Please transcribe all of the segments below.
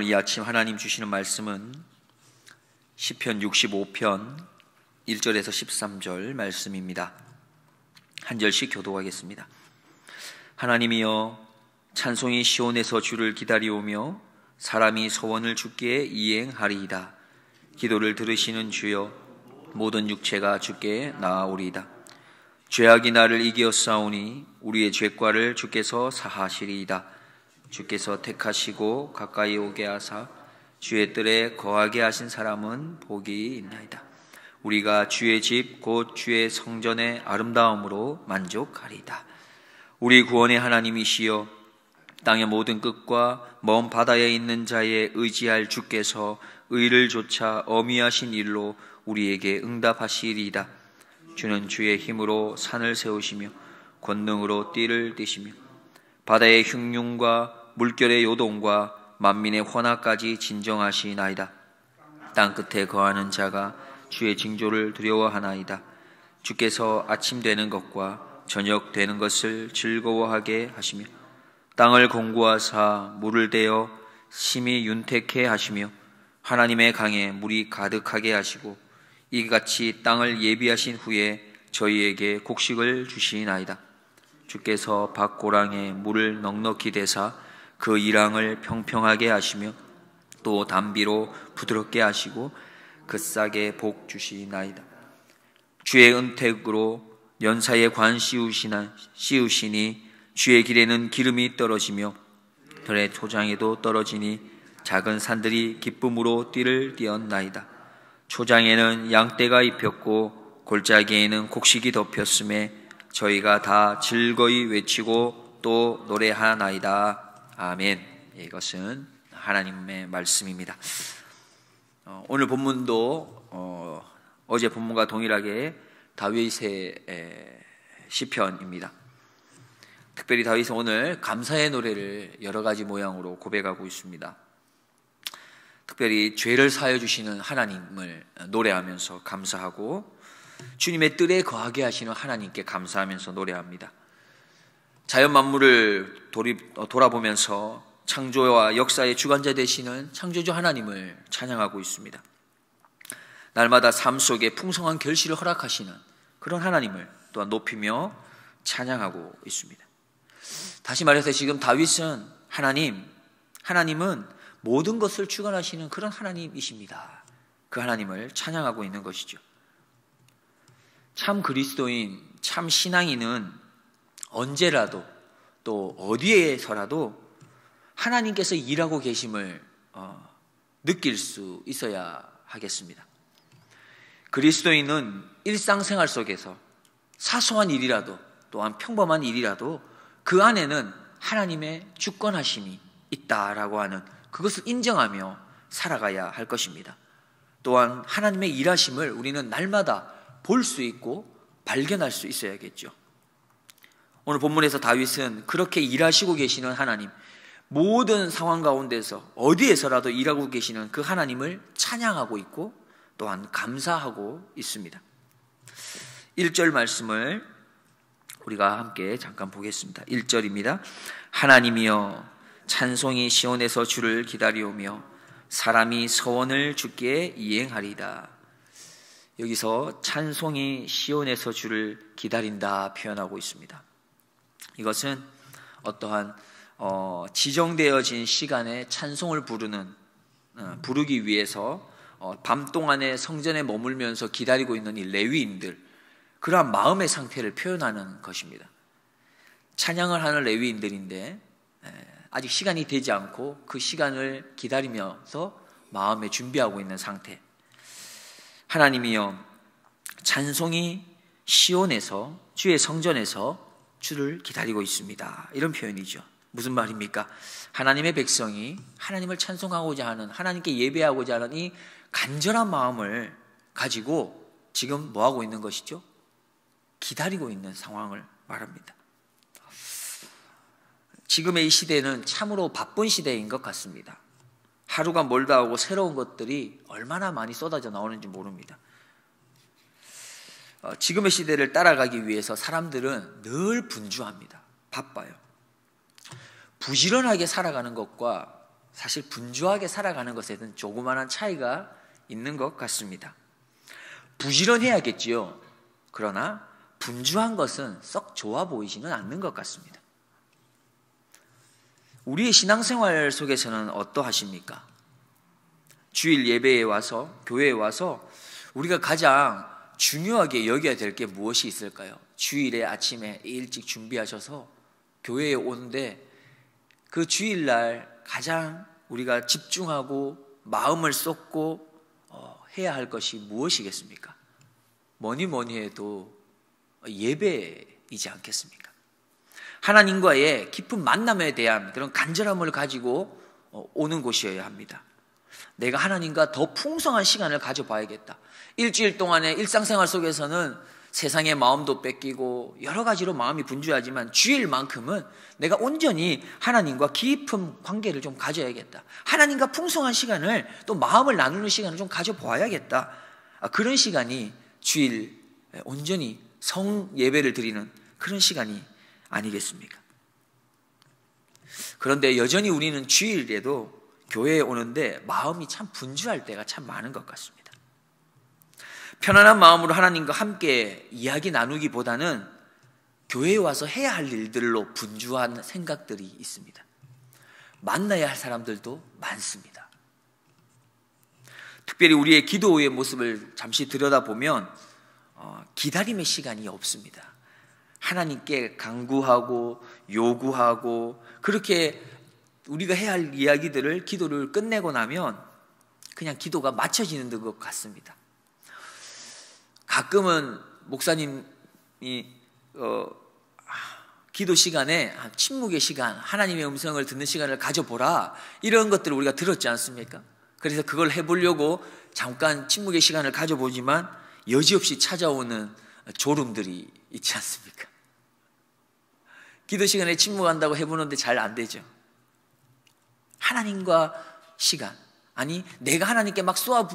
오늘 이 아침 하나님 주시는 말씀은 시편 65편 1절에서 13절 말씀입니다. 한 절씩 교도하겠습니다. 하나님이여 찬송이 시온에서 주를 기다리오며 사람이 소원을 주께 이행하리이다. 기도를 들으시는 주여 모든 육체가 주께 나아오리이다. 죄악이 나를 이겨었사오니 우리의 죄과를 주께서 사하시리이다. 주께서 택하시고 가까이 오게 하사 주의 뜰에 거하게 하신 사람은 복이 있나이다. 우리가 주의 집 곧 주의 성전의 아름다움으로 만족하리다 우리 구원의 하나님이시여 땅의 모든 끝과 먼 바다에 있는 자에 의지할 주께서 의를 조차 어미하신 일로 우리에게 응답하시리이다. 주는 주의 힘으로 산을 세우시며 권능으로 띠를 띠시며 바다의 흉흉과 물결의 요동과 만민의 환하까지 진정하시나이다. 땅 끝에 거하는 자가 주의 징조를 두려워하나이다. 주께서 아침 되는 것과 저녁 되는 것을 즐거워하게 하시며 땅을 공고하사 물을 대어 심히 윤택해 하시며 하나님의 강에 물이 가득하게 하시고 이같이 땅을 예비하신 후에 저희에게 곡식을 주시나이다. 주께서 밭고랑에 물을 넉넉히 대사 그일랑을 평평하게 하시며 또 담비로 부드럽게 하시고 그 싸게 복 주시나이다. 주의 은택으로 연사에 관 씌우시나, 씌우시니 주의 길에는 기름이 떨어지며 별의 초장에도 떨어지니 작은 산들이 기쁨으로 띠를 띄었나이다. 초장에는 양떼가 입혔고 골짜기에는 곡식이 덮였음에 저희가 다 즐거이 외치고 또 노래하나이다. 아멘. 예, 이것은 하나님의 말씀입니다. 어, 오늘 본문도 어, 어제 본문과 동일하게 다윗의 시편입니다. 특별히 다윗은 오늘 감사의 노래를 여러 가지 모양으로 고백하고 있습니다. 특별히 죄를 사여 주시는 하나님을 노래하면서 감사하고 주님의 뜰에 거하게 하시는 하나님께 감사하면서 노래합니다. 자연 만물을 돌입, 어, 돌아보면서 창조와 역사의 주관자 되시는 창조주 하나님을 찬양하고 있습니다. 날마다 삶 속에 풍성한 결실을 허락하시는 그런 하나님을 또한 높이며 찬양하고 있습니다. 다시 말해서 지금 다윗은 하나님, 하나님은 모든 것을 주관하시는 그런 하나님이십니다. 그 하나님을 찬양하고 있는 것이죠. 참 그리스도인, 참 신앙인은 언제라도 또 어디에서라도 하나님께서 일하고 계심을 어, 느낄 수 있어야 하겠습니다. 그리스도인은 일상생활 속에서 사소한 일이라도 또한 평범한 일이라도 그 안에는 하나님의 주권하심이 있다라고 하는 그것을 인정하며 살아가야 할 것입니다. 또한 하나님의 일하심을 우리는 날마다 볼 수 있고 발견할 수 있어야겠죠. 오늘 본문에서 다윗은 그렇게 일하시고 계시는 하나님, 모든 상황 가운데서 어디에서라도 일하고 계시는 그 하나님을 찬양하고 있고 또한 감사하고 있습니다. 1절 말씀을 우리가 함께 잠깐 보겠습니다. 1절입니다. 하나님이여 찬송이 시온에서 주를 기다리오며 사람이 서원을 주께 이행하리다. 여기서 찬송이 시온에서 주를 기다린다 표현하고 있습니다. 이것은 어떠한 어, 지정되어진 시간에 찬송을 부르는 어, 부르기 위해서 어, 밤 동안에 성전에 머물면서 기다리고 있는 이 레위인들 그러한 마음의 상태를 표현하는 것입니다. 찬양을 하는 레위인들인데 에, 아직 시간이 되지 않고 그 시간을 기다리면서 마음에 준비하고 있는 상태. 하나님이여 찬송이 시온에서 주의 성전에서 주를 기다리고 있습니다. 이런 표현이죠. 무슨 말입니까? 하나님의 백성이 하나님을 찬송하고자 하는 하나님께 예배하고자 하는 이 간절한 마음을 가지고 지금 뭐 하고 있는 것이죠? 기다리고 있는 상황을 말합니다. 지금의 이 시대는 참으로 바쁜 시대인 것 같습니다. 하루가 멀다 하고 새로운 것들이 얼마나 많이 쏟아져 나오는지 모릅니다. 어, 지금의 시대를 따라가기 위해서 사람들은 늘 분주합니다. 바빠요. 부지런하게 살아가는 것과 사실 분주하게 살아가는 것에는 조그마한 차이가 있는 것 같습니다. 부지런해야겠지요. 그러나 분주한 것은 썩 좋아 보이지는 않는 것 같습니다. 우리의 신앙생활 속에서는 어떠하십니까? 주일 예배에 와서 교회에 와서 우리가 가장 중요하게 여겨야 될 게 무엇이 있을까요? 주일에 아침에 일찍 준비하셔서 교회에 오는데 그 주일날 가장 우리가 집중하고 마음을 쏟고 어, 해야 할 것이 무엇이겠습니까? 뭐니 뭐니 해도 예배이지 않겠습니까? 하나님과의 깊은 만남에 대한 그런 간절함을 가지고 어, 오는 곳이어야 합니다. 내가 하나님과 더 풍성한 시간을 가져봐야겠다. 일주일 동안의 일상생활 속에서는 세상의 마음도 뺏기고 여러 가지로 마음이 분주하지만 주일만큼은 내가 온전히 하나님과 깊은 관계를 좀 가져야겠다. 하나님과 풍성한 시간을 또 마음을 나누는 시간을 좀 가져보아야겠다. 아, 그런 시간이 주일 온전히 성 예배를 드리는 그런 시간이 아니겠습니까? 그런데 여전히 우리는 주일에도 교회에 오는데 마음이 참 분주할 때가 참 많은 것 같습니다. 편안한 마음으로 하나님과 함께 이야기 나누기보다는 교회에 와서 해야 할 일들로 분주한 생각들이 있습니다. 만나야 할 사람들도 많습니다. 특별히 우리의 기도의 모습을 잠시 들여다보면 어, 기다림의 시간이 없습니다. 하나님께 강구하고 요구하고 그렇게 우리가 해야 할 이야기들을 기도를 끝내고 나면 그냥 기도가 맞춰지는것 같습니다. 가끔은 목사님이 어, 아, 기도 시간에 침묵의 시간, 하나님의 음성을 듣는 시간을 가져보라 이런 것들을 우리가 들었지 않습니까? 그래서 그걸 해보려고 잠깐 침묵의 시간을 가져보지만 여지없이 찾아오는 졸음들이 있지 않습니까? 기도 시간에 침묵한다고 해보는데 잘 안 되죠. 하나님과 시간 아니 내가 하나님께 막 쏘아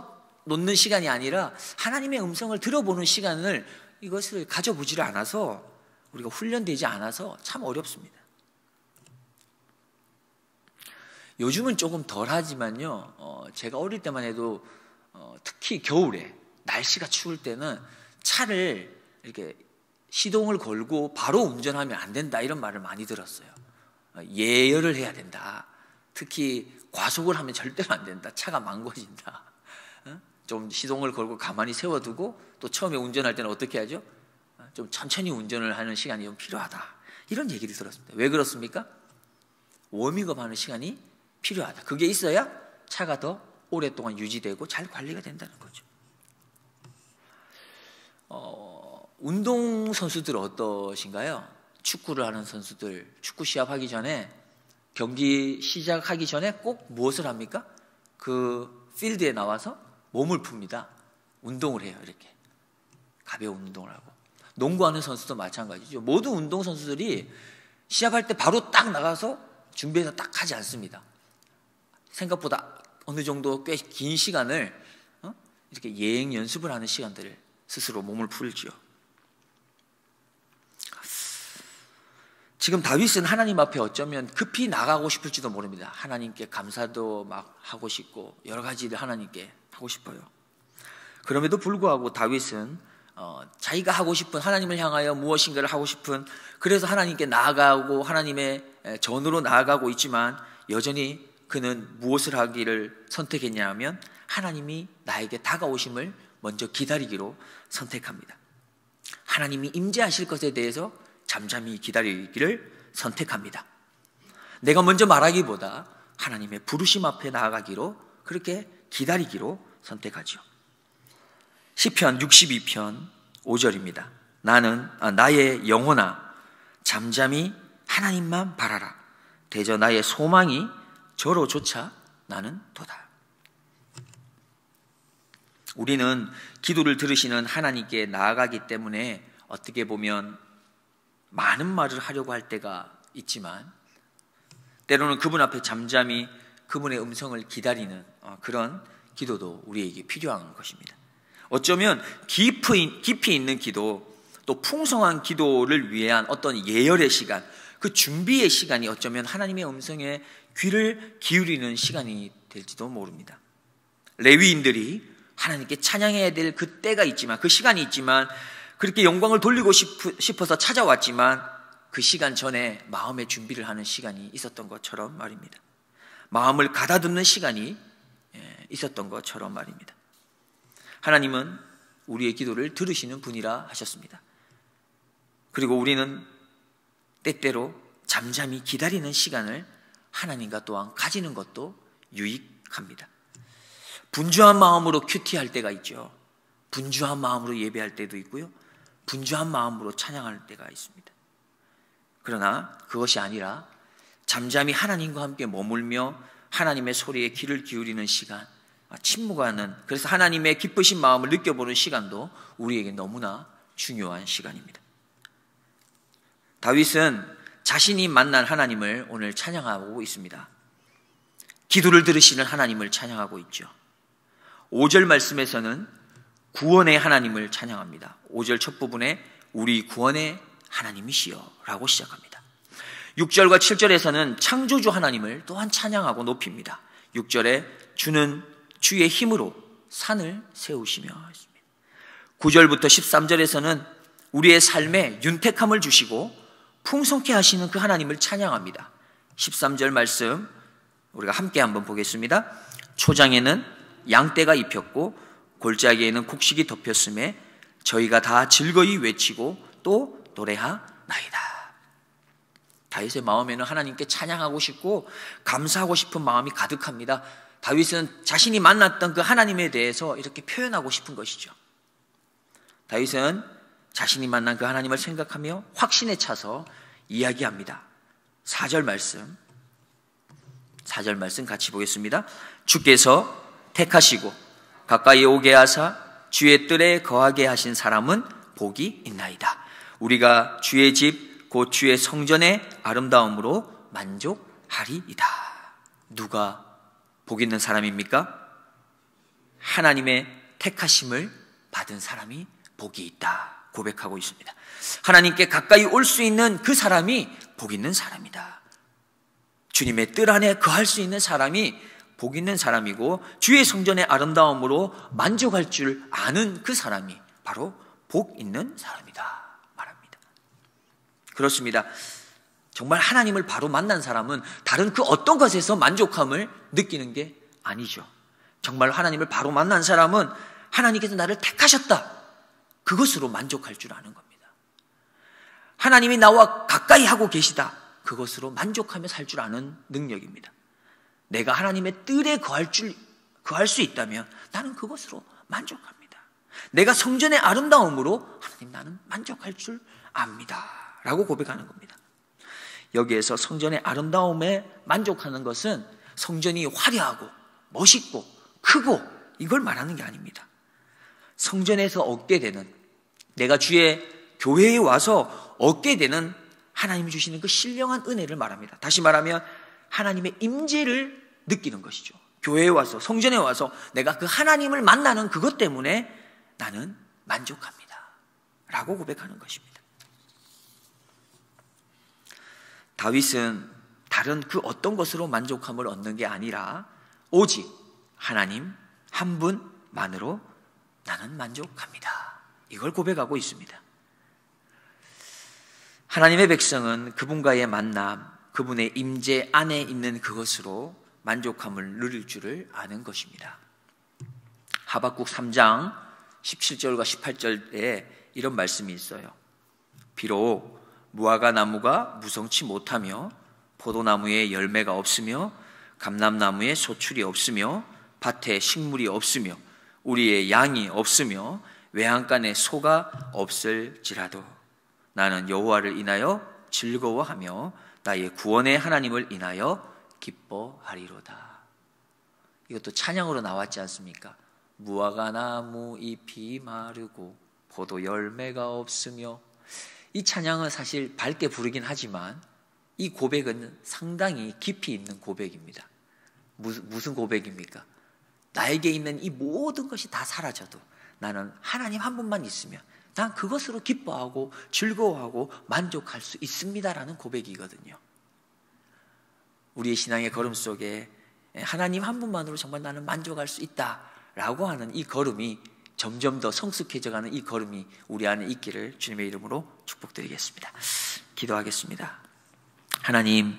놓는 시간이 아니라 하나님의 음성을 들어보는 시간을 이것을 가져보지를 않아서 우리가 훈련되지 않아서 참 어렵습니다. 요즘은 조금 덜 하지만요, 어, 제가 어릴 때만 해도 어, 특히 겨울에 날씨가 추울 때는 차를 이렇게 시동을 걸고 바로 운전하면 안 된다 이런 말을 많이 들었어요. 어, 예열을 해야 된다. 특히 과속을 하면 절대로 안 된다. 차가 망가진다. 좀 시동을 걸고 가만히 세워두고 또 처음에 운전할 때는 어떻게 하죠? 아, 좀 천천히 운전을 하는 시간이 좀 필요하다. 이런 얘기를 들었습니다. 왜 그렇습니까? 워밍업 하는 시간이 필요하다. 그게 있어야 차가 더 오랫동안 유지되고 잘 관리가 된다는 거죠. 어, 운동 선수들 어떠신가요? 축구를 하는 선수들 축구 시합하기 전에 경기 시작하기 전에 꼭 무엇을 합니까? 그 필드에 나와서 몸을 풉니다. 운동을 해요, 이렇게. 가벼운 운동을 하고. 농구하는 선수도 마찬가지죠. 모든 운동 선수들이 시작할 때 바로 딱 나가서 준비해서 딱 하지 않습니다. 생각보다 어느 정도 꽤 긴 시간을 어? 이렇게 예행 연습을 하는 시간들을 스스로 몸을 풀지요. 지금 다윗은 하나님 앞에 어쩌면 급히 나가고 싶을지도 모릅니다. 하나님께 감사도 막 하고 싶고 여러 가지를 하나님께 하고 싶어요. 그럼에도 불구하고 다윗은 어, 자기가 하고 싶은 하나님을 향하여 무엇인가를 하고 싶은 그래서 하나님께 나아가고 하나님의 전으로 나아가고 있지만 여전히 그는 무엇을 하기를 선택했냐 하면 하나님이 나에게 다가오심을 먼저 기다리기로 선택합니다. 하나님이 임재하실 것에 대해서 잠잠히 기다리기를 선택합니다. 내가 먼저 말하기보다 하나님의 부르심 앞에 나아가기로 그렇게 기다리기로 선택하죠. 시편 62편 5절입니다. 나는 아, 나의 영혼아 잠잠히 하나님만 바라라. 대저 나의 소망이 저로조차 나는 도다. 우리는 기도를 들으시는 하나님께 나아가기 때문에 어떻게 보면 많은 말을 하려고 할 때가 있지만 때로는 그분 앞에 잠잠히 그분의 음성을 기다리는 어, 그런 기도도 우리에게 필요한 것입니다. 어쩌면 깊이, 깊이 있는 기도, 또 풍성한 기도를 위한 어떤 예열의 시간, 그 준비의 시간이 어쩌면 하나님의 음성에 귀를 기울이는 시간이 될지도 모릅니다. 레위인들이 하나님께 찬양해야 될 그 때가 있지만, 그 시간이 있지만, 그렇게 영광을 돌리고 싶어서 찾아왔지만, 그 시간 전에 마음의 준비를 하는 시간이 있었던 것처럼 말입니다. 마음을 가다듬는 시간이 있었던 것처럼 말입니다. 하나님은 우리의 기도를 들으시는 분이라 하셨습니다. 그리고 우리는 때때로 잠잠히 기다리는 시간을 하나님과 또한 가지는 것도 유익합니다. 분주한 마음으로 큐티할 때가 있죠. 분주한 마음으로 예배할 때도 있고요. 분주한 마음으로 찬양할 때가 있습니다. 그러나 그것이 아니라 잠잠히 하나님과 함께 머물며 하나님의 소리에 귀를 기울이는 시간, 침묵하는 그래서 하나님의 기쁘신 마음을 느껴보는 시간도 우리에게 너무나 중요한 시간입니다. 다윗은 자신이 만난 하나님을 오늘 찬양하고 있습니다. 기도를 들으시는 하나님을 찬양하고 있죠. 5절 말씀에서는 구원의 하나님을 찬양합니다. 5절 첫 부분에 우리 구원의 하나님이시여 라고 시작합니다. 6절과 7절에서는 창조주 하나님을 또한 찬양하고 높입니다. 6절에 주는 주의 힘으로 산을 세우시며 하십니다 9절부터 13절에서는 우리의 삶에 윤택함을 주시고 풍성케 하시는 그 하나님을 찬양합니다. 13절 말씀 우리가 함께 한번 보겠습니다. 초장에는 양떼가 입혔고 골짜기에는 곡식이 덮였음에 저희가 다 즐거이 외치고 또 노래하나이다. 다윗의 마음에는 하나님께 찬양하고 싶고 감사하고 싶은 마음이 가득합니다. 다윗은 자신이 만났던 그 하나님에 대해서 이렇게 표현하고 싶은 것이죠. 다윗은 자신이 만난 그 하나님을 생각하며 확신에 차서 이야기합니다. 4절 말씀. 4절 말씀 같이 보겠습니다. 주께서 택하시고 가까이 오게 하사 주의 뜰에 거하게 하신 사람은 복이 있나이다. 우리가 주의 집, 곧 주의 성전의 아름다움으로 만족하리이다. 누가 복 있는 사람입니까? 하나님의 택하심을 받은 사람이 복이 있다. 고백하고 있습니다. 하나님께 가까이 올 수 있는 그 사람이 복 있는 사람이다. 주님의 뜰 안에 거할 수 있는 사람이 복 있는 사람이고 주의 성전의 아름다움으로 만족할 줄 아는 그 사람이 바로 복 있는 사람이다. 말합니다. 그렇습니다. 정말 하나님을 바로 만난 사람은 다른 그 어떤 것에서 만족함을 느끼는 게 아니죠. 정말 하나님을 바로 만난 사람은 하나님께서 나를 택하셨다. 그것으로 만족할 줄 아는 겁니다. 하나님이 나와 가까이 하고 계시다. 그것으로 만족하며 살 줄 아는 능력입니다. 내가 하나님의 뜰에 거할 줄, 거할 수 있다면 나는 그것으로 만족합니다. 내가 성전의 아름다움으로 하나님 나는 만족할 줄 압니다. 라고 고백하는 겁니다. 여기에서 성전의 아름다움에 만족하는 것은 성전이 화려하고 멋있고 크고 이걸 말하는 게 아닙니다. 성전에서 얻게 되는 내가 주의 교회에 와서 얻게 되는 하나님이 주시는 그 신령한 은혜를 말합니다. 다시 말하면 하나님의 임재를 느끼는 것이죠. 교회에 와서 성전에 와서 내가 그 하나님을 만나는 그것 때문에 나는 만족합니다. 라고 고백하는 것입니다. 다윗은 다른 그 어떤 것으로 만족함을 얻는 게 아니라 오직 하나님 한 분만으로 나는 만족합니다. 이걸 고백하고 있습니다. 하나님의 백성은 그분과의 만남, 그분의 임재 안에 있는 그것으로 만족함을 누릴 줄을 아는 것입니다. 하박국 3장 17절과 18절에 이런 말씀이 있어요. 비록 무화과 나무가 무성치 못하며 포도나무에 열매가 없으며 감람나무에 소출이 없으며 밭에 식물이 없으며 우리의 양이 없으며 외양간에 소가 없을지라도 나는 여호와를 인하여 즐거워하며 나의 구원의 하나님을 인하여 기뻐하리로다. 이것도 찬양으로 나왔지 않습니까? 무화과 나무 잎이 마르고 포도 열매가 없으며 이 찬양은 사실 밝게 부르긴 하지만 이 고백은 상당히 깊이 있는 고백입니다. 무슨, 무슨 고백입니까? 나에게 있는 이 모든 것이 다 사라져도 나는 하나님 한 분만 있으면 난 그것으로 기뻐하고 즐거워하고 만족할 수 있습니다라는 고백이거든요. 우리의 신앙의 걸음 속에 하나님 한 분만으로 정말 나는 만족할 수 있다라고 하는 이 걸음이 점점 더 성숙해져가는 이 걸음이 우리 안에 있기를 주님의 이름으로 축복드리겠습니다. 기도하겠습니다. 하나님,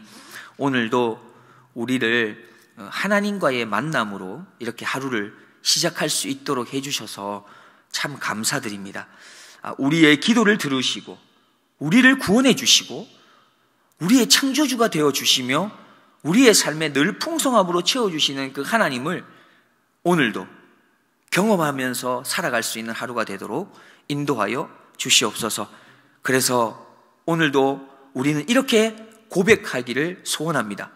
오늘도 우리를 어, 하나님과의 만남으로 이렇게 하루를 시작할 수 있도록 해주셔서 참 감사드립니다. 아, 우리의 기도를 들으시고, 우리를 구원해 주시고, 우리의 창조주가 되어 주시며, 우리의 삶에 늘 풍성함으로 채워주시는 그 하나님을 오늘도 경험하면서 살아갈 수 있는 하루가 되도록 인도하여 주시옵소서. 그래서 오늘도 우리는 이렇게 고백하기를 소원합니다.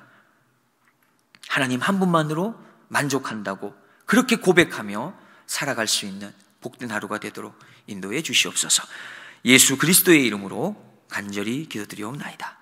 하나님 한 분만으로 만족한다고 그렇게 고백하며 살아갈 수 있는 복된 하루가 되도록 인도해 주시옵소서. 예수 그리스도의 이름으로 간절히 기도드리옵나이다.